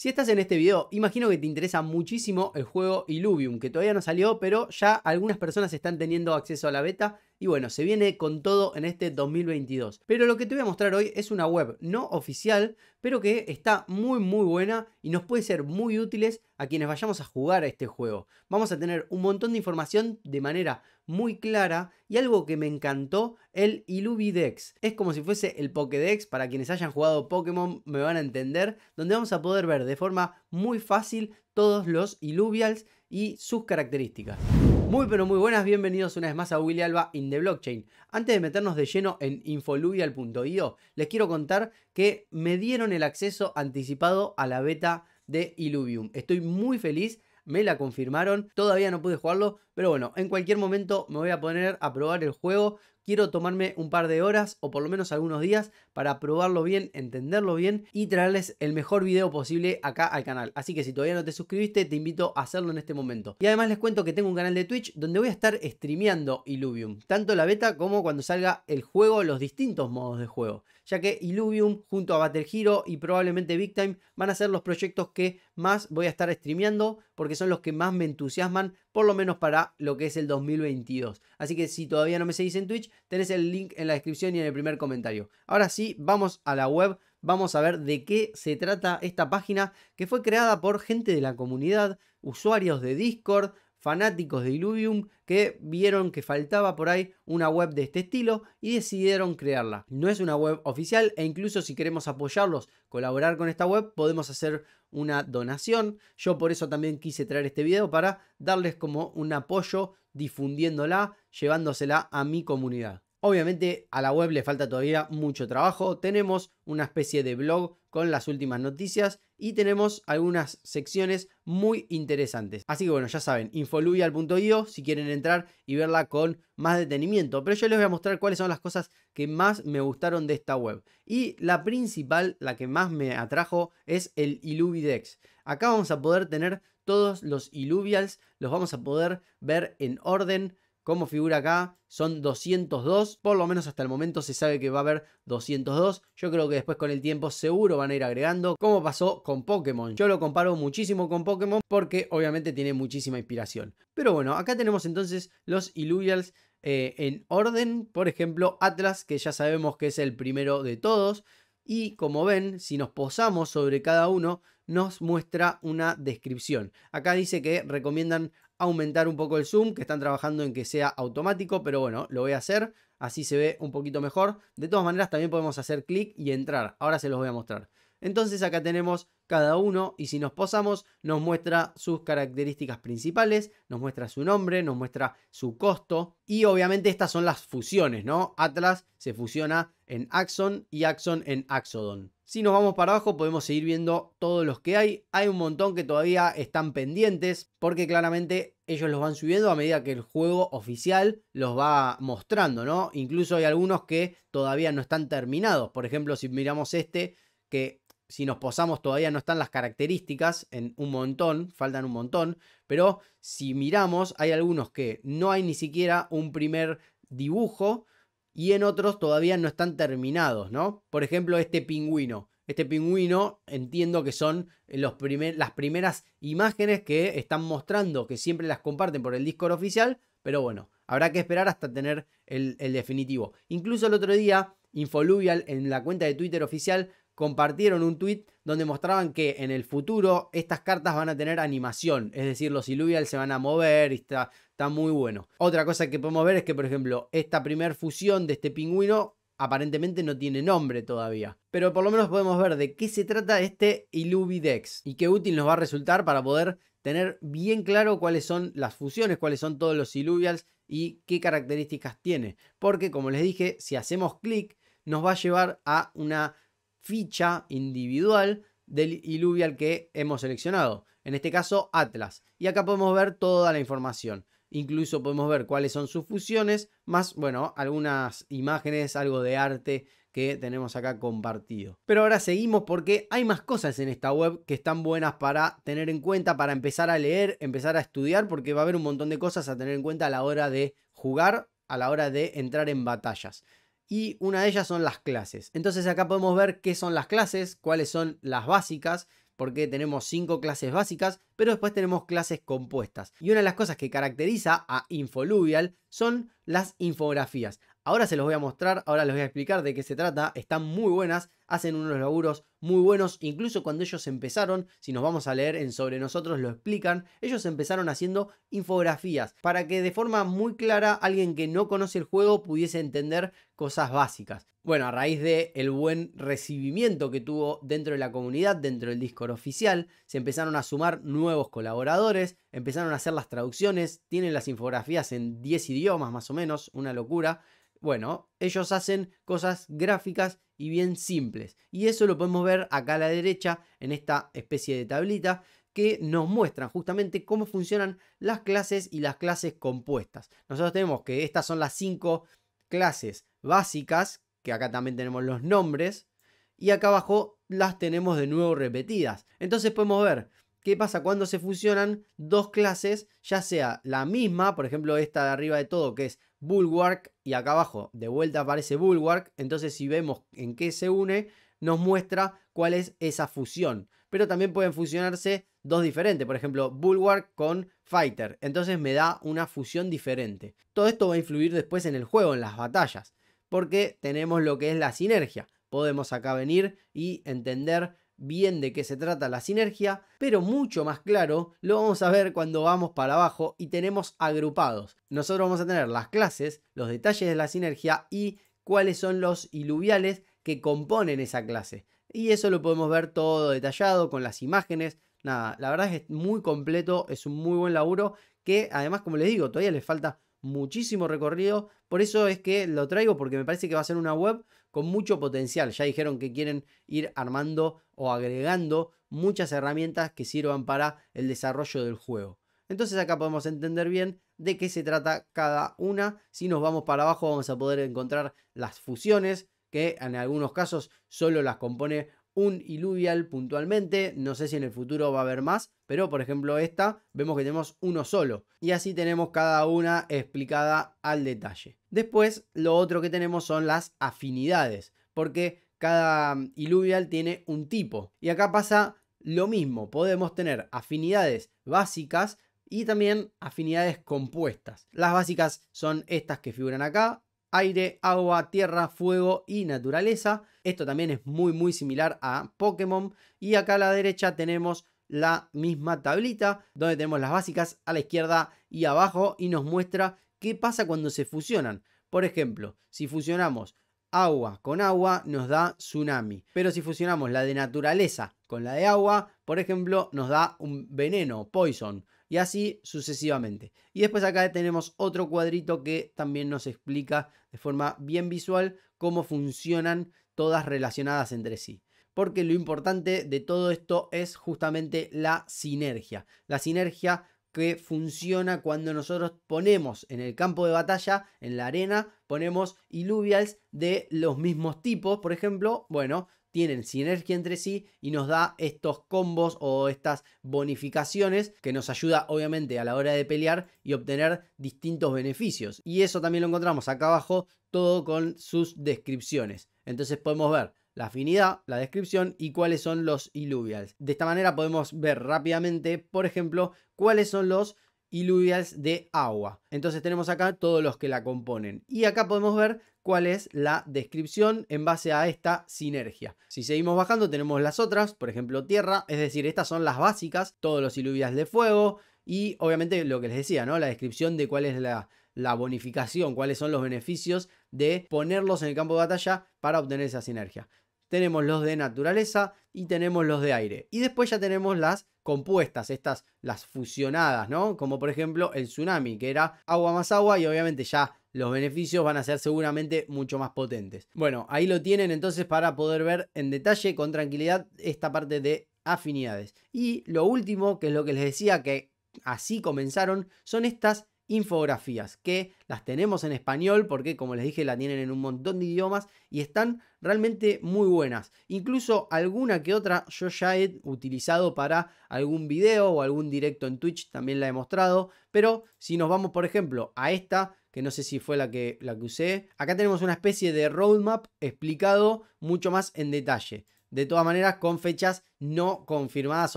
Si estás en este video, imagino que te interesa muchísimo el juego Illuvium, que todavía no salió, pero ya algunas personas están teniendo acceso a la beta y bueno, se viene con todo en este 2022. Pero lo que te voy a mostrar hoy es una web no oficial, pero que está muy muy buena y nos puede ser muy útiles a quienes vayamos a jugar a este juego. Vamos a tener un montón de información de manera muy clara y algo que me encantó, el Ilubidex. Es como si fuese el Pokédex, para quienes hayan jugado Pokémon me van a entender, donde vamos a poder ver de forma muy fácil todos los Iluvials y sus características. Muy pero muy buenas, bienvenidos una vez más a Willy Alba in the Blockchain. Antes de meternos de lleno en infoluvial.io, les quiero contar que me dieron el acceso anticipado a la beta de Illuvium. Estoy muy feliz, me la confirmaron, todavía no pude jugarlo, pero bueno, en cualquier momento me voy a poner a probar el juego quiero tomarme un par de horas o por lo menos algunos días para probarlo bien, entenderlo bien y traerles el mejor video posible acá al canal. Así que si todavía no te suscribiste, te invito a hacerlo en este momento. Y además les cuento que tengo un canal de Twitch donde voy a estar streameando Illuvium, tanto la beta como cuando salga el juego, los distintos modos de juego, ya que Illuvium junto a Battle Hero y probablemente Big Time van a ser los proyectos que más voy a estar streameando porque son los que más me entusiasman por lo menos para lo que es el 2022. Así que si todavía no me seguís en Twitch, tenés el link en la descripción y en el primer comentario. Ahora sí, vamos a la web vamos a ver de qué se trata esta página que fue creada por gente de la comunidad, usuarios de Discord, fanáticos de Illuvium que vieron que faltaba por ahí una web de este estilo y decidieron crearla. No es una web oficial e incluso si queremos apoyarlos, colaborar con esta web, podemos hacer una donación. Yo por eso también quise traer este video para darles como un apoyo difundiéndola, llevándosela a mi comunidad. Obviamente a la web le falta todavía mucho trabajo. Tenemos una especie de blog con las últimas noticias y tenemos algunas secciones muy interesantes. Así que bueno, ya saben, infoluvial.io si quieren entrar y verla con más detenimiento. Pero yo les voy a mostrar cuáles son las cosas que más me gustaron de esta web. Y la principal, la que más me atrajo, es el Illuvidex. Acá vamos a poder tener todos los iluvials los vamos a poder ver en orden como figura acá, son 202. Por lo menos hasta el momento se sabe que va a haber 202. Yo creo que después con el tiempo seguro van a ir agregando, como pasó con Pokémon. Yo lo comparo muchísimo con Pokémon porque obviamente tiene muchísima inspiración. Pero bueno, acá tenemos entonces los Illuvials. Eh, en orden, por ejemplo, Atlas, que ya sabemos que es el primero de todos, y como ven, si nos posamos sobre cada uno, nos muestra una descripción. Acá dice que recomiendan aumentar un poco el zoom, que están trabajando en que sea automático, pero bueno, lo voy a hacer, así se ve un poquito mejor. De todas maneras, también podemos hacer clic y entrar. Ahora se los voy a mostrar. Entonces acá tenemos cada uno y si nos posamos nos muestra sus características principales, nos muestra su nombre, nos muestra su costo y obviamente estas son las fusiones, ¿no? Atlas se fusiona en Axon y Axon en Axodon. Si nos vamos para abajo podemos seguir viendo todos los que hay. Hay un montón que todavía están pendientes porque claramente ellos los van subiendo a medida que el juego oficial los va mostrando, ¿no? Incluso hay algunos que todavía no están terminados. Por ejemplo, si miramos este que si nos posamos todavía no están las características en un montón, faltan un montón, pero si miramos hay algunos que no hay ni siquiera un primer dibujo y en otros todavía no están terminados, ¿no? Por ejemplo, este pingüino. Este pingüino entiendo que son los las primeras imágenes que están mostrando, que siempre las comparten por el Discord oficial, pero bueno, habrá que esperar hasta tener el, el definitivo. Incluso el otro día, Infoluvial en la cuenta de Twitter oficial compartieron un tweet donde mostraban que en el futuro estas cartas van a tener animación, es decir, los Illuvials se van a mover y está, está muy bueno. Otra cosa que podemos ver es que, por ejemplo, esta primer fusión de este pingüino aparentemente no tiene nombre todavía. Pero por lo menos podemos ver de qué se trata este Illuvidex y qué útil nos va a resultar para poder tener bien claro cuáles son las fusiones, cuáles son todos los Illuvials y qué características tiene. Porque como les dije, si hacemos clic nos va a llevar a una ficha individual del iluvial que hemos seleccionado. En este caso, Atlas. Y acá podemos ver toda la información. Incluso podemos ver cuáles son sus fusiones, más, bueno, algunas imágenes, algo de arte que tenemos acá compartido. Pero ahora seguimos porque hay más cosas en esta web que están buenas para tener en cuenta, para empezar a leer, empezar a estudiar, porque va a haber un montón de cosas a tener en cuenta a la hora de jugar, a la hora de entrar en batallas y una de ellas son las clases. Entonces acá podemos ver qué son las clases, cuáles son las básicas, porque tenemos cinco clases básicas, pero después tenemos clases compuestas. Y una de las cosas que caracteriza a Infoluvial son las infografías. Ahora se los voy a mostrar, ahora les voy a explicar de qué se trata. Están muy buenas, hacen unos laburos muy buenos. Incluso cuando ellos empezaron, si nos vamos a leer en Sobre Nosotros, lo explican. Ellos empezaron haciendo infografías para que de forma muy clara alguien que no conoce el juego pudiese entender cosas básicas. Bueno, a raíz del el buen recibimiento que tuvo dentro de la comunidad, dentro del Discord oficial, se empezaron a sumar nuevos colaboradores, empezaron a hacer las traducciones, tienen las infografías en 10 idiomas más o menos, una locura. Bueno, ellos hacen cosas gráficas y bien simples. Y eso lo podemos ver acá a la derecha en esta especie de tablita que nos muestran justamente cómo funcionan las clases y las clases compuestas. Nosotros tenemos que estas son las cinco clases básicas, que acá también tenemos los nombres, y acá abajo las tenemos de nuevo repetidas. Entonces podemos ver qué pasa cuando se fusionan dos clases, ya sea la misma, por ejemplo esta de arriba de todo, que es Bulwark y acá abajo de vuelta aparece Bulwark. Entonces si vemos en qué se une, nos muestra cuál es esa fusión. Pero también pueden fusionarse dos diferentes, por ejemplo, Bulwark con Fighter. Entonces me da una fusión diferente. Todo esto va a influir después en el juego, en las batallas, porque tenemos lo que es la sinergia. Podemos acá venir y entender bien de qué se trata la sinergia, pero mucho más claro lo vamos a ver cuando vamos para abajo y tenemos agrupados. Nosotros vamos a tener las clases, los detalles de la sinergia y cuáles son los iluviales que componen esa clase. Y eso lo podemos ver todo detallado con las imágenes. Nada, la verdad es que es muy completo, es un muy buen laburo que además, como les digo, todavía les falta muchísimo recorrido. Por eso es que lo traigo, porque me parece que va a ser una web con mucho potencial. Ya dijeron que quieren ir armando o agregando muchas herramientas que sirvan para el desarrollo del juego. Entonces acá podemos entender bien de qué se trata cada una. Si nos vamos para abajo vamos a poder encontrar las fusiones, que en algunos casos solo las compone un iluvial puntualmente, no sé si en el futuro va a haber más, pero por ejemplo esta vemos que tenemos uno solo y así tenemos cada una explicada al detalle. Después lo otro que tenemos son las afinidades, porque cada iluvial tiene un tipo y acá pasa lo mismo, podemos tener afinidades básicas y también afinidades compuestas. Las básicas son estas que figuran acá, aire, agua, tierra, fuego y naturaleza. Esto también es muy muy similar a Pokémon. Y acá a la derecha tenemos la misma tablita donde tenemos las básicas a la izquierda y abajo y nos muestra qué pasa cuando se fusionan. Por ejemplo, si fusionamos agua con agua nos da tsunami, pero si fusionamos la de naturaleza con la de agua, por ejemplo, nos da un veneno, poison y así sucesivamente. Y después acá tenemos otro cuadrito que también nos explica de forma bien visual cómo funcionan todas relacionadas entre sí. Porque lo importante de todo esto es justamente la sinergia. La sinergia que funciona cuando nosotros ponemos en el campo de batalla, en la arena, ponemos iluvials de los mismos tipos, por ejemplo, bueno, tienen sinergia entre sí y nos da estos combos o estas bonificaciones que nos ayuda obviamente a la hora de pelear y obtener distintos beneficios. Y eso también lo encontramos acá abajo, todo con sus descripciones. Entonces podemos ver la afinidad, la descripción y cuáles son los Illuvials. De esta manera podemos ver rápidamente, por ejemplo, cuáles son los iluvias de agua. Entonces tenemos acá todos los que la componen. Y acá podemos ver cuál es la descripción en base a esta sinergia. Si seguimos bajando tenemos las otras, por ejemplo tierra, es decir, estas son las básicas, todos los iluvias de fuego y obviamente lo que les decía, ¿no? La descripción de cuál es la, la bonificación, cuáles son los beneficios de ponerlos en el campo de batalla para obtener esa sinergia. Tenemos los de naturaleza y tenemos los de aire. Y después ya tenemos las compuestas, estas las fusionadas, ¿no? Como por ejemplo el tsunami, que era agua más agua y obviamente ya los beneficios van a ser seguramente mucho más potentes. Bueno, ahí lo tienen entonces para poder ver en detalle con tranquilidad esta parte de afinidades. Y lo último, que es lo que les decía que así comenzaron, son estas infografías que las tenemos en español porque como les dije la tienen en un montón de idiomas y están realmente muy buenas. Incluso alguna que otra yo ya he utilizado para algún video o algún directo en Twitch, también la he mostrado. Pero si nos vamos, por ejemplo, a esta, que no sé si fue la que, la que usé, acá tenemos una especie de roadmap explicado mucho más en detalle. De todas maneras, con fechas no confirmadas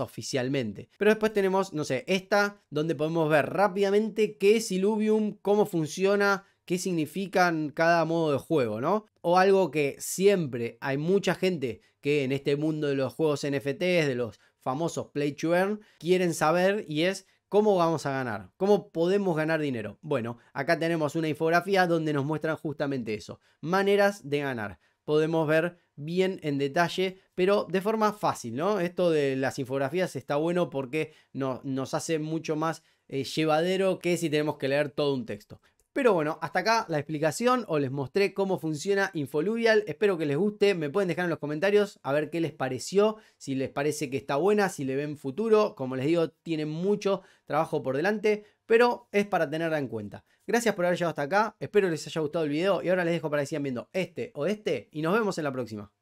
oficialmente. Pero después tenemos, no sé, esta, donde podemos ver rápidamente qué es Illuvium, cómo funciona, qué significan cada modo de juego, ¿no? O algo que siempre hay mucha gente que en este mundo de los juegos NFTs, de los famosos play to earn, quieren saber y es ¿Cómo vamos a ganar? ¿Cómo podemos ganar dinero? Bueno, acá tenemos una infografía donde nos muestran justamente eso. Maneras de ganar. Podemos ver bien en detalle, pero de forma fácil, ¿no? Esto de las infografías está bueno porque nos hace mucho más eh, llevadero que si tenemos que leer todo un texto. Pero bueno, hasta acá la explicación o les mostré cómo funciona Infoluvial. Espero que les guste. Me pueden dejar en los comentarios a ver qué les pareció, si les parece que está buena, si le ven futuro. Como les digo, tienen mucho trabajo por delante, pero es para tenerla en cuenta. Gracias por haber llegado hasta acá. Espero les haya gustado el video y ahora les dejo para que sigan viendo este o este y nos vemos en la próxima.